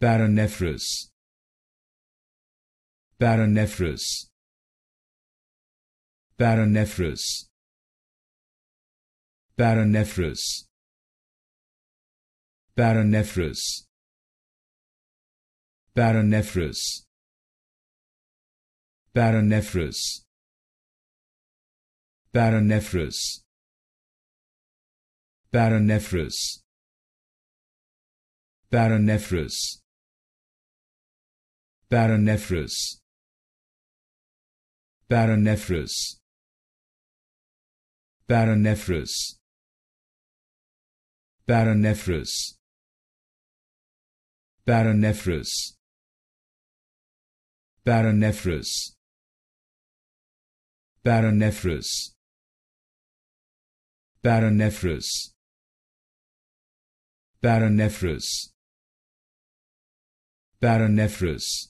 Baronephros Baronephros Baronephros Baronephros Baronephros Baronephros Baronephros Baronephros Baronephros Baronephros Baronephros Baronephros Baronephros Baronephros Baronephros Baronephros Baronephros